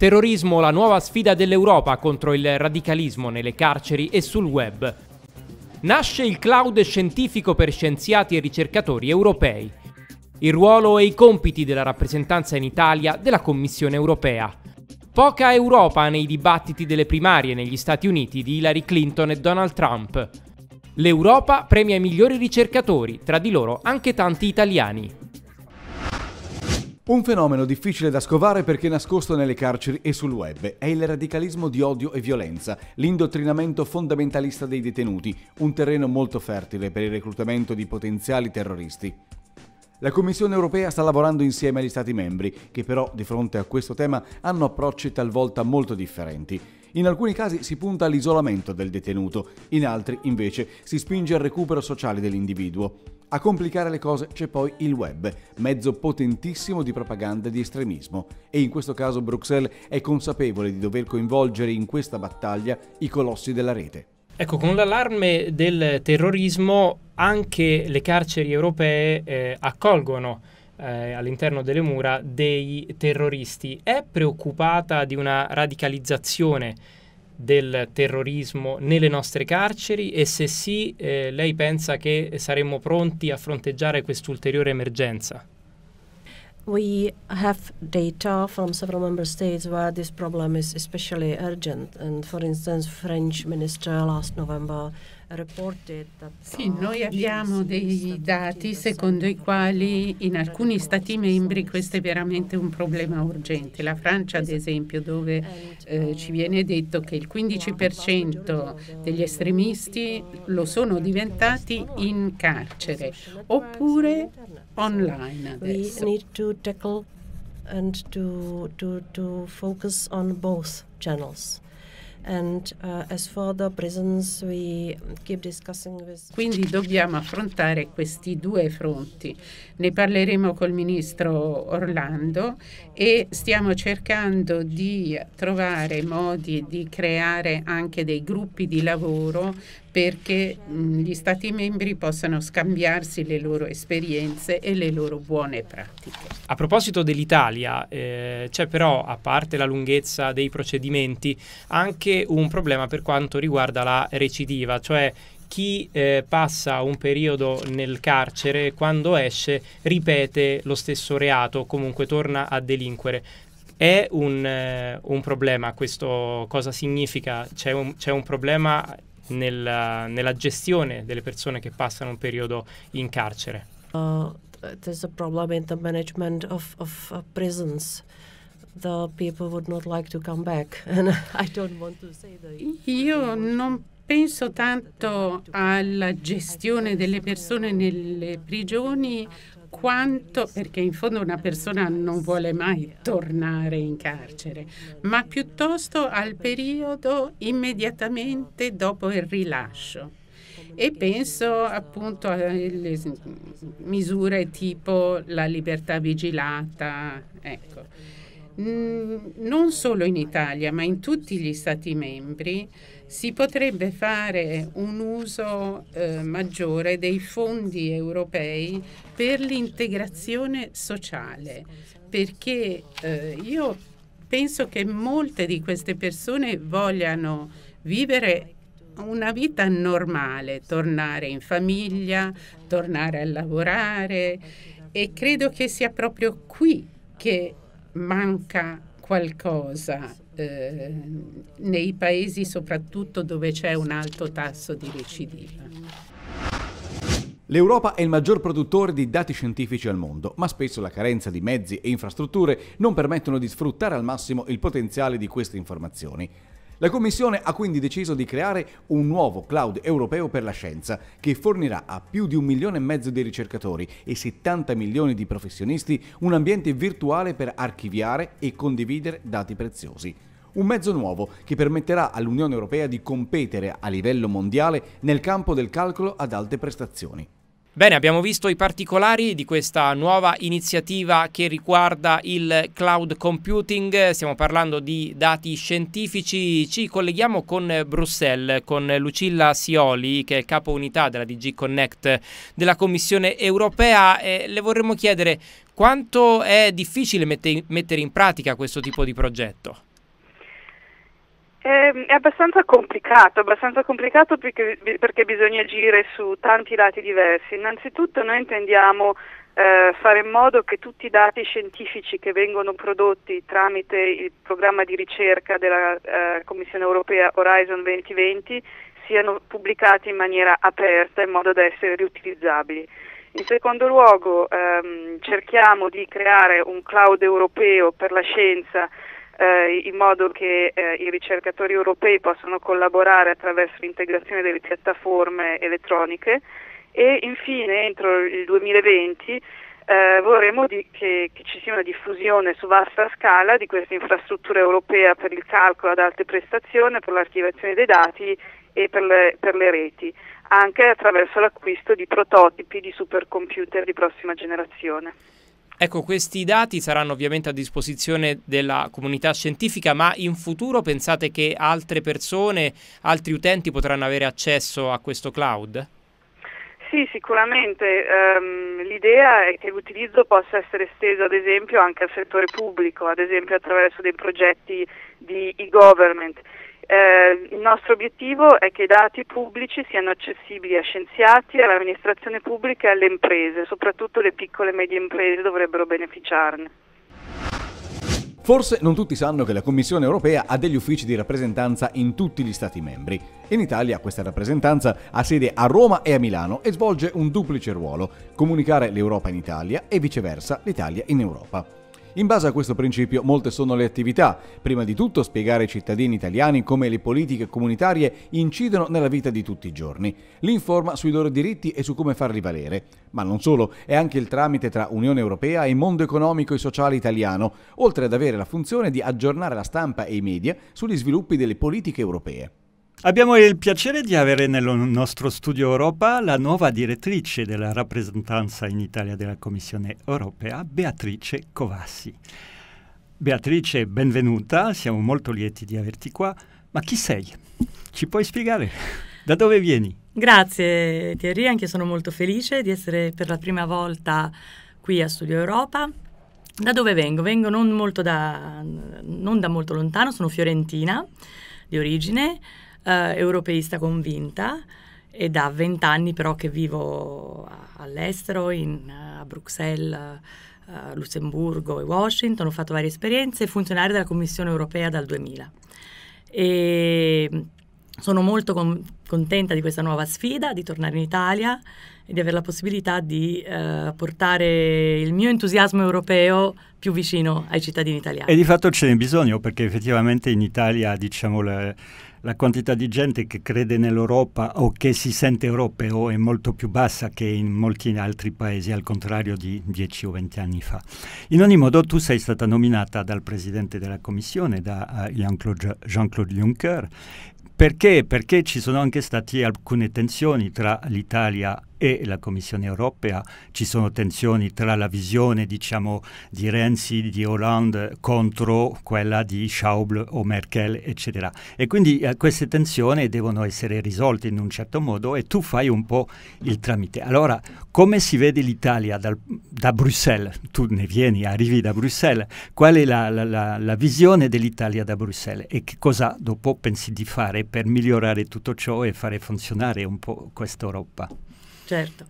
Terrorismo, la nuova sfida dell'Europa contro il radicalismo nelle carceri e sul web. Nasce il cloud scientifico per scienziati e ricercatori europei. Il ruolo e i compiti della rappresentanza in Italia della Commissione europea. Poca Europa nei dibattiti delle primarie negli Stati Uniti di Hillary Clinton e Donald Trump. L'Europa premia i migliori ricercatori, tra di loro anche tanti italiani. Un fenomeno difficile da scovare perché nascosto nelle carceri e sul web è il radicalismo di odio e violenza, l'indottrinamento fondamentalista dei detenuti, un terreno molto fertile per il reclutamento di potenziali terroristi. La Commissione europea sta lavorando insieme agli Stati membri, che però di fronte a questo tema hanno approcci talvolta molto differenti. In alcuni casi si punta all'isolamento del detenuto, in altri invece si spinge al recupero sociale dell'individuo. A complicare le cose c'è poi il web, mezzo potentissimo di propaganda e di estremismo, e in questo caso Bruxelles è consapevole di dover coinvolgere in questa battaglia i colossi della rete. Ecco, con l'allarme del terrorismo anche le carceri europee eh, accolgono eh, all'interno delle mura dei terroristi. È preoccupata di una radicalizzazione del terrorismo nelle nostre carceri e se sì, eh, lei pensa che saremmo pronti a fronteggiare quest'ulteriore emergenza? We have data from several member states where this problem is especially urgent and for instance French minister last November sì, noi abbiamo dei dati secondo i quali in alcuni Stati membri questo è veramente un problema urgente. La Francia, ad esatto. esempio, dove eh, uh, ci viene detto che il 15% degli estremisti lo sono diventati in carcere oppure online adesso. We need to tackle and to, to, to focus on both channels. Uh, Quindi dobbiamo affrontare questi due fronti. Ne parleremo col ministro Orlando e stiamo cercando di trovare modi di creare anche dei gruppi di lavoro perché mm, gli Stati membri possano scambiarsi le loro esperienze e le loro buone pratiche. A proposito dell'Italia, eh, c'è però, a parte la lunghezza dei procedimenti, anche un problema per quanto riguarda la recidiva, cioè chi eh, passa un periodo nel carcere quando esce ripete lo stesso reato, comunque torna a delinquere. È un, eh, un problema questo, cosa significa? C'è un, c'è un problema nella, nella gestione delle persone che passano un periodo in carcere. Uh, there's a problem in the management of, of uh, prisons. The people would not like to come back, and I don't want to say that. Io non penso tanto alla gestione delle persone nelle prigioni quanto, perché in fondo una persona non vuole mai tornare in carcere, ma piuttosto al periodo immediatamente dopo il rilascio. E penso appunto alle misure tipo la libertà vigilata. Ecco. Mm, non solo in Italia, ma in tutti gli Stati membri, si potrebbe fare un uso eh, maggiore dei fondi europei per l'integrazione sociale, perché eh, io penso che molte di queste persone vogliano vivere una vita normale, tornare in famiglia, tornare a lavorare e credo che sia proprio qui che manca qualcosa eh, nei paesi soprattutto dove c'è un alto tasso di recidiva. L'Europa è il maggior produttore di dati scientifici al mondo, ma spesso la carenza di mezzi e infrastrutture non permettono di sfruttare al massimo il potenziale di queste informazioni. La Commissione ha quindi deciso di creare un nuovo cloud europeo per la scienza che fornirà a più di un milione e mezzo di ricercatori e 70 milioni di professionisti un ambiente virtuale per archiviare e condividere dati preziosi. Un mezzo nuovo che permetterà all'Unione Europea di competere a livello mondiale nel campo del calcolo ad alte prestazioni. Bene, abbiamo visto i particolari di questa nuova iniziativa che riguarda il cloud computing, stiamo parlando di dati scientifici, ci colleghiamo con Bruxelles, con Lucilla Sioli che è capo unità della DG Connect della Commissione europea e le vorremmo chiedere quanto è difficile mette, mettere in pratica questo tipo di progetto. Ehm, è abbastanza complicato, abbastanza complicato perché, perché, bisogna agire su tanti lati diversi. Innanzitutto noi intendiamo eh, fare in modo che tutti i dati scientifici che vengono prodotti tramite il programma di ricerca della eh, Commissione europea Horizon 2020 siano pubblicati in maniera aperta in modo da essere riutilizzabili. In secondo luogo ehm, cerchiamo di creare un cloud europeo per la scienza eh, in modo che eh, i ricercatori europei possano collaborare attraverso l'integrazione delle piattaforme elettroniche e infine entro il 2020 eh, vorremmo di, che, che, ci sia una diffusione su vasta scala di questa infrastruttura europea per il calcolo ad alte prestazioni, per l'archiviazione dei dati e per le, per le reti, anche attraverso l'acquisto di prototipi di supercomputer di prossima generazione. Ecco, questi dati saranno ovviamente a disposizione della comunità scientifica, ma in futuro pensate che altre persone, altri utenti potranno avere accesso a questo cloud? Sì, sicuramente. Um, l'idea è che l'utilizzo possa essere esteso ad esempio anche al settore pubblico, ad esempio attraverso dei progetti di e-government. Eh, il nostro obiettivo è che i dati pubblici siano accessibili a scienziati, all'amministrazione pubblica e alle imprese, soprattutto le piccole e medie imprese dovrebbero beneficiarne. Forse non tutti sanno che la Commissione europea ha degli uffici di rappresentanza in tutti gli Stati membri. In Italia questa rappresentanza ha sede a Roma e a Milano e svolge un duplice ruolo, comunicare l'Europa in Italia e viceversa l'Italia in Europa. In base a questo principio molte sono le attività, prima di tutto spiegare ai cittadini italiani come le politiche comunitarie incidono nella vita di tutti i giorni, li informa sui loro diritti e su come farli valere, ma non solo, è anche il tramite tra Unione Europea e mondo economico e sociale italiano, oltre ad avere la funzione di aggiornare la stampa e i media sugli sviluppi delle politiche europee. Abbiamo il piacere di avere nel nostro studio Europa la nuova direttrice della rappresentanza in Italia della Commissione europea, Beatrice Covassi. Beatrice, benvenuta, siamo molto lieti di averti qua, ma chi sei? Ci puoi spiegare? Da dove vieni? Grazie Thierry, anche io sono molto felice di essere per la prima volta qui a Studio Europa. Da dove vengo? Vengo non, da, non da molto lontano, sono fiorentina di origine, eh, europeista convinta e da vent'anni però che vivo all'estero, a Bruxelles, a eh, Lussemburgo e Washington, ho fatto varie esperienze, funzionario della Commissione europea dal 2000. E sono molto con contenta di questa nuova sfida, di tornare in Italia e di avere la possibilità di eh, portare il mio entusiasmo europeo più vicino ai cittadini italiani. E di fatto ce n'è bisogno perché effettivamente in Italia diciamo, le, la quantità di gente che crede nell'Europa o che si sente europeo è molto più bassa che in molti altri paesi, al contrario di 10 o 20 anni fa. In ogni modo tu sei stata nominata dal Presidente della Commissione, da eh, Jean-Claude Jean Juncker, perché? Perché ci sono anche state alcune tensioni tra l'Italia e la Commissione europea ci sono tensioni tra la visione diciamo, di Renzi, di Hollande contro quella di Schauble o Merkel, eccetera. E quindi eh, queste tensioni devono essere risolte in un certo modo e tu fai un po' il tramite. Allora, come si vede l'Italia da, da Bruxelles? Tu ne vieni, arrivi da Bruxelles. Qual è la, la, la, la visione dell'Italia da Bruxelles e che cosa dopo pensi di fare per migliorare tutto ciò e fare funzionare un po' questa Europa? certo.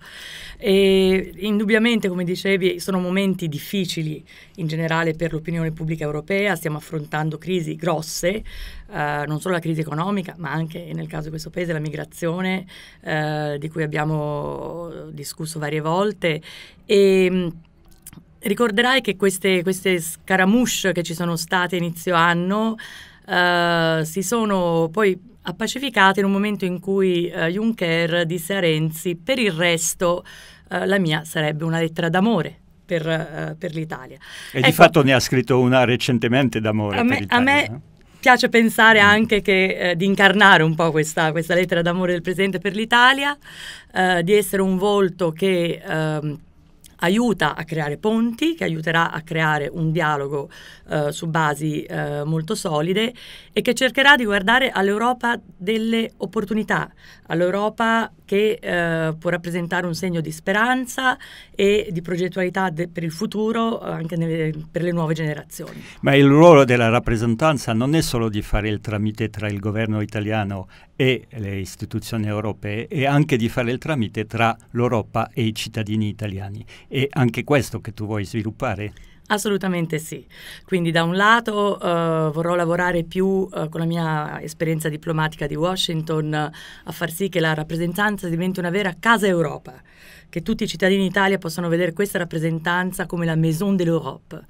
E indubbiamente, come dicevi, sono momenti difficili in generale per l'opinione pubblica europea, stiamo affrontando crisi grosse, eh, non solo la crisi economica, ma anche nel caso di questo paese la migrazione, eh, di cui abbiamo discusso varie volte. E, mm, ricorderai che queste, queste scaramouche che ci sono state inizio anno... Uh, si sono poi appacificata in un momento in cui eh, Juncker disse a Renzi per il resto eh, la mia sarebbe una lettera d'amore. Per, eh, per l'Italia. E ecco, di fatto ne ha scritto una recentemente d'amore. A me, a me eh? piace pensare mm. anche che, eh, di incarnare un po' questa, questa, lettera d'amore del Presidente per l'Italia, eh, di essere un volto che ehm, aiuta a creare ponti, che aiuterà a creare un dialogo eh, su basi eh, molto solide e che cercherà di guardare all'Europa delle opportunità, all'Europa che eh, può rappresentare un segno di speranza e di progettualità de- per il futuro eh, anche nelle, per le nuove generazioni. Ma il ruolo della rappresentanza non è solo di fare il tramite tra il governo italiano e le istituzioni europee, è anche di fare il tramite tra l'Europa e i cittadini italiani. È anche questo che tu vuoi sviluppare? Assolutamente sì. Quindi da un lato uh, vorrò lavorare più uh, con la mia esperienza diplomatica di Washington uh, a far sì che la rappresentanza diventi una vera casa Europa, che tutti i cittadini d'Italia possano vedere questa rappresentanza come la maison de l'Europe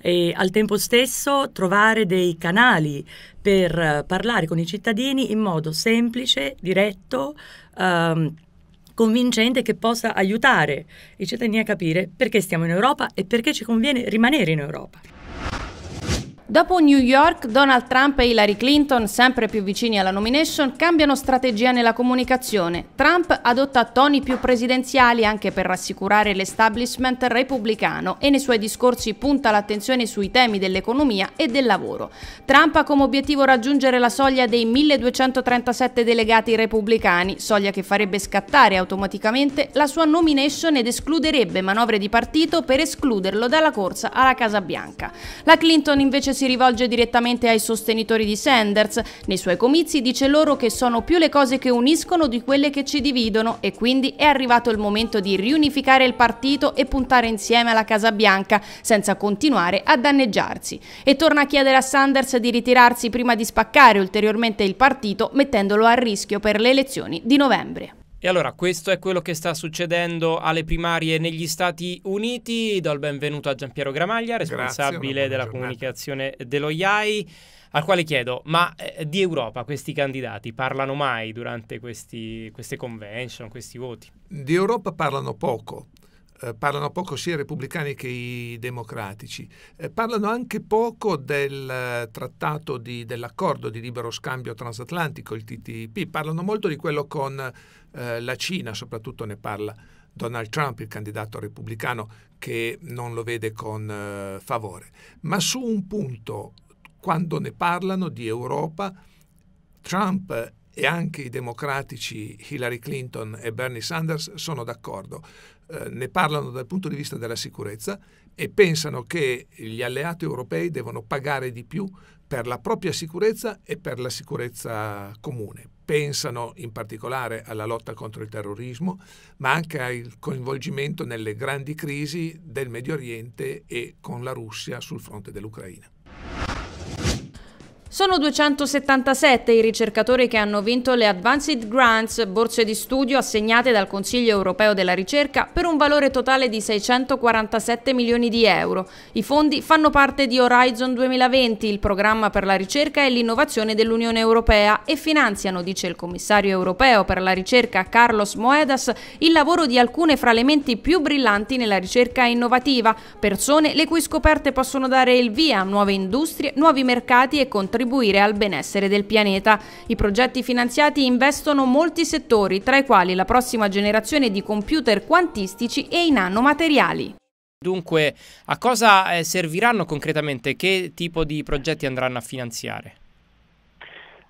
e al tempo stesso trovare dei canali per eh, parlare con i cittadini in modo semplice, diretto, ehm, convincente che possa aiutare i cittadini a capire perché stiamo in Europa e perché ci conviene rimanere in Europa. Dopo New York, Donald Trump e Hillary Clinton, sempre più vicini alla nomination, cambiano strategia nella comunicazione. Trump adotta toni più presidenziali anche per rassicurare l'establishment repubblicano e nei suoi discorsi punta l'attenzione sui temi dell'economia e del lavoro. Trump ha come obiettivo raggiungere la soglia dei 1237 delegati repubblicani, soglia che farebbe scattare automaticamente la sua nomination ed escluderebbe manovre di partito per escluderlo dalla corsa alla Casa Bianca. La Clinton invece si rivolge direttamente ai sostenitori di Sanders. Nei suoi comizi dice loro che sono più le cose che uniscono di quelle che ci dividono e quindi è arrivato il momento di riunificare il partito e puntare insieme alla Casa Bianca senza continuare a danneggiarsi. E torna a chiedere a Sanders di ritirarsi prima di spaccare ulteriormente il partito mettendolo a rischio per le elezioni di novembre. E allora, questo è quello che sta succedendo alle primarie negli Stati Uniti. Do il benvenuto a Giampiero Gramaglia, responsabile Grazie, della comunicazione dello IAI, al quale chiedo, ma eh, di Europa questi candidati parlano mai durante questi, queste convention, questi voti? Di Europa parlano poco. Eh, parlano poco sia i repubblicani che i democratici, eh, parlano anche poco del eh, trattato di, dell'accordo di libero scambio transatlantico, il TTIP, parlano molto di quello con eh, la Cina, soprattutto ne parla Donald Trump, il candidato repubblicano, che non lo vede con eh, favore. Ma su un punto, quando ne parlano di Europa, Trump e anche i democratici Hillary Clinton e Bernie Sanders sono d'accordo. Eh, ne parlano dal punto di vista della sicurezza e pensano che gli alleati europei devono pagare di più per la propria sicurezza e per la sicurezza comune. Pensano in particolare alla lotta contro il terrorismo, ma anche al coinvolgimento nelle grandi crisi del Medio Oriente e con la Russia sul fronte dell'Ucraina. Sono 277 i ricercatori che hanno vinto le Advanced Grants, borse di studio assegnate dal Consiglio europeo della ricerca per un valore totale di 647 milioni di euro. I fondi fanno parte di Horizon 2020, il programma per la ricerca e l'innovazione dell'Unione europea, e finanziano, dice il commissario europeo per la ricerca Carlos Moedas, il lavoro di alcune fra le menti più brillanti nella ricerca innovativa, persone le cui scoperte possono dare il via a nuove industrie, nuovi mercati e contratti contribuire al benessere del pianeta. I progetti finanziati investono molti settori, tra i quali la prossima generazione di computer quantistici e i nanomateriali. Dunque, a cosa eh, serviranno concretamente? Che tipo di progetti andranno a finanziare?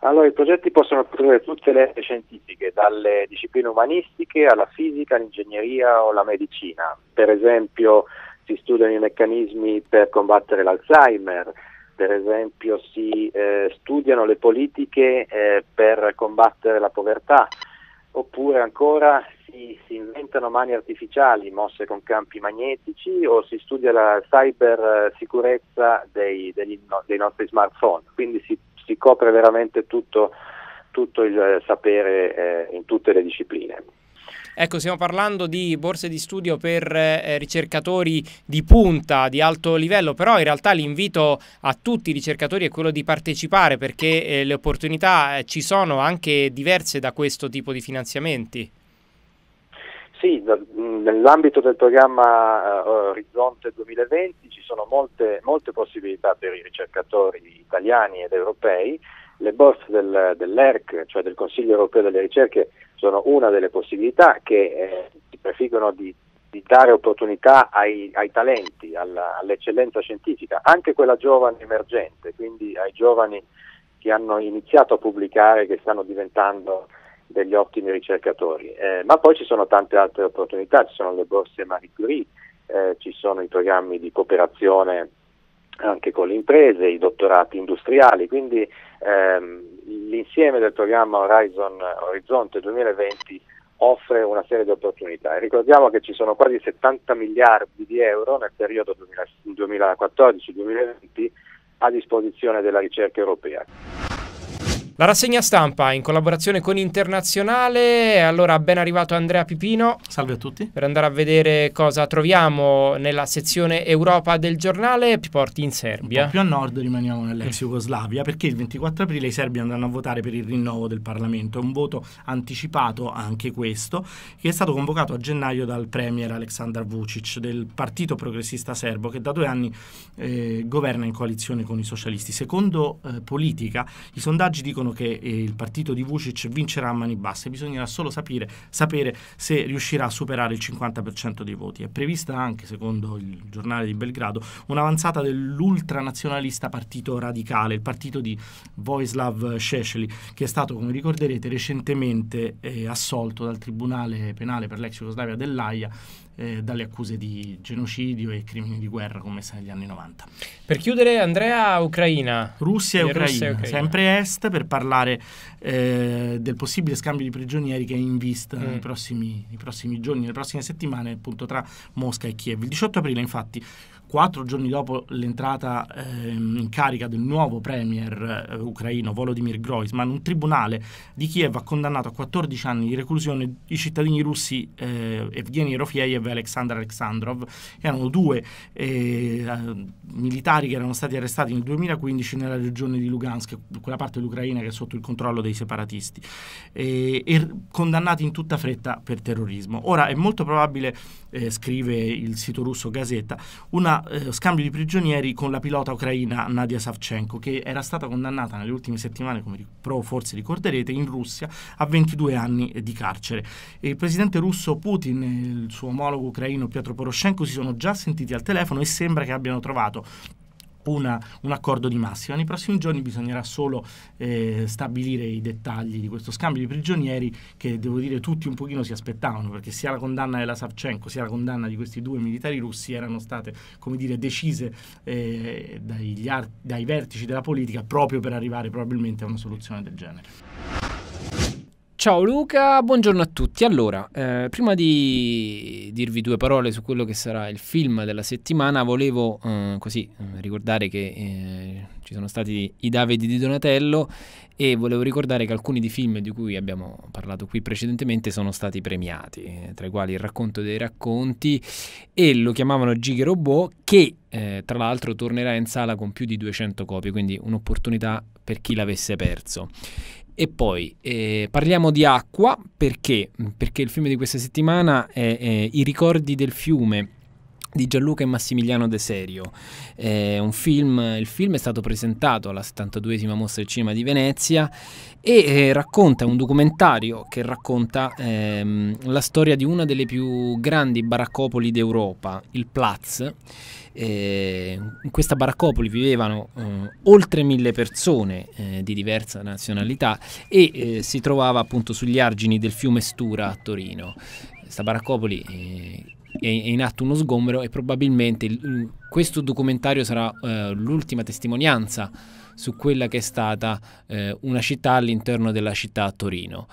Allora, i progetti possono coprire tutte le aree scientifiche, dalle discipline umanistiche alla fisica, all'ingegneria o alla medicina. Per esempio, si studiano i meccanismi per combattere l'Alzheimer, per esempio si eh, studiano le politiche eh, per combattere la povertà, oppure ancora si, si, inventano mani artificiali mosse con campi magnetici o si studia la cybersicurezza eh, dei, degli, dei nostri smartphone, quindi si, si copre veramente tutto, tutto il eh, sapere eh, in tutte le discipline. Ecco, stiamo parlando di borse di studio per eh, ricercatori di punta, di alto livello, però in realtà l'invito a tutti i ricercatori è quello di partecipare perché eh, le opportunità eh, ci sono anche diverse da questo tipo di finanziamenti. Sì, nell'ambito del programma eh, Orizzonte 2020 ci sono molte, molte, possibilità per i ricercatori italiani ed europei le borse del, dell'ERC, cioè del Consiglio europeo delle ricerche, sono una delle possibilità che eh, si prefiggono di, di, dare opportunità ai, ai talenti, alla, all'eccellenza scientifica, anche quella giovane emergente, quindi ai giovani che hanno iniziato a pubblicare, che stanno diventando degli ottimi ricercatori. Eh, ma poi ci sono tante altre opportunità, ci sono le borse Marie Curie, eh, ci sono i programmi di cooperazione anche con le imprese, i dottorati industriali, quindi ehm, l'insieme del programma Horizon, Orizzonte 2020 offre una serie di opportunità. E ricordiamo che ci sono quasi 70 miliardi di euro nel periodo 2014-2020 a disposizione della ricerca europea. La rassegna stampa in collaborazione con Internazionale, allora ben arrivato Andrea Pipino. Salve a tutti. Per andare a vedere cosa troviamo nella sezione Europa del giornale, ti porti in Serbia. più a nord rimaniamo nell'ex Jugoslavia perché il 24 aprile i serbi andranno a votare per il rinnovo del Parlamento, È un voto anticipato anche questo, che è stato convocato a gennaio dal premier Aleksandar Vucic del Partito Progressista Serbo che da due anni eh, governa in coalizione con i socialisti. Secondo eh, Politica i sondaggi dicono dicono che eh, il partito di Vucic vincerà a mani basse, bisognerà solo sapere, sapere se riuscirà a superare il 50% dei voti. È prevista anche, secondo il giornale di Belgrado, un'avanzata dell'ultranazionalista partito radicale, il partito di Vojislav Šešeli, che è stato, come ricorderete, recentemente eh, assolto dal Tribunale Penale per l'ex Jugoslavia dell'AIA eh, dalle accuse di genocidio e crimini di guerra commessi negli anni 90. Per chiudere, Andrea, Ucraina. Russia e, Ucraina, Russia e Ucraina, sempre est per parlare parlare eh, del possibile scambio di prigionieri che è in vista mm. nei, prossimi, nei prossimi giorni, nelle prossime settimane, appunto tra Mosca e Kiev. Il 18 aprile, infatti, quattro giorni dopo l'entrata eh, in carica del nuovo premier eh, ucraino Volodymyr Groisman, un tribunale di Kiev ha condannato a 14 anni di reclusione i cittadini russi eh, Evgeny Rofieyev e Aleksandr Aleksandrov, che erano due eh, militari che erano stati arrestati nel 2015 nella regione di Lugansk, quella parte dell'Ucraina che è sotto il controllo dei separatisti, e condannati in tutta fretta per terrorismo. Ora è molto probabile, eh, scrive il sito russo Gazeta, una eh, scambio di prigionieri con la pilota ucraina Nadia Savchenko, che era stata condannata nelle ultime settimane, come però forse ricorderete, in Russia a 22 anni eh, di carcere. E il presidente russo Putin e il suo omologo ucraino Pietro Poroshenko si sono già sentiti al telefono e sembra che abbiano trovato una, un accordo di massima. Nei prossimi giorni bisognerà solo eh, stabilire i dettagli di questo scambio di prigionieri che devo dire tutti un pochino si aspettavano perché sia la condanna della Savchenko sia la condanna di questi due militari russi erano state come dire, decise eh, dai vertici della politica proprio per arrivare probabilmente a una soluzione del genere. Ciao Luca, buongiorno a tutti. Allora, eh, prima di dirvi due parole su quello che sarà il film della settimana, volevo eh, così eh, ricordare che eh, ci sono stati i Davidi di Donatello e volevo ricordare che alcuni di film di cui abbiamo parlato qui precedentemente sono stati premiati, eh, tra i quali Il racconto dei racconti e lo chiamavano Gighe Robot che eh, tra l'altro tornerà in sala con più di 200 copie, quindi un'opportunità per chi l'avesse perso. E poi eh, parliamo di acqua perché? Perché il film di questa settimana è, è I ricordi del fiume di Gianluca e Massimiliano De Serio. Eh, film, il film è stato presentato alla 72esima mostra del cinema di Venezia e eh, racconta un documentario che racconta ehm, la storia di una delle più grandi baraccopoli d'Europa, il Platz eh, in questa baraccopoli vivevano eh, oltre mille persone eh, di diversa nazionalità e eh, si trovava appunto sugli argini del fiume Stura a Torino. Questa baraccopoli eh, è, in atto uno sgombero e probabilmente il, questo documentario sarà eh, l'ultima testimonianza su quella che è stata una città all'interno della città a Torino.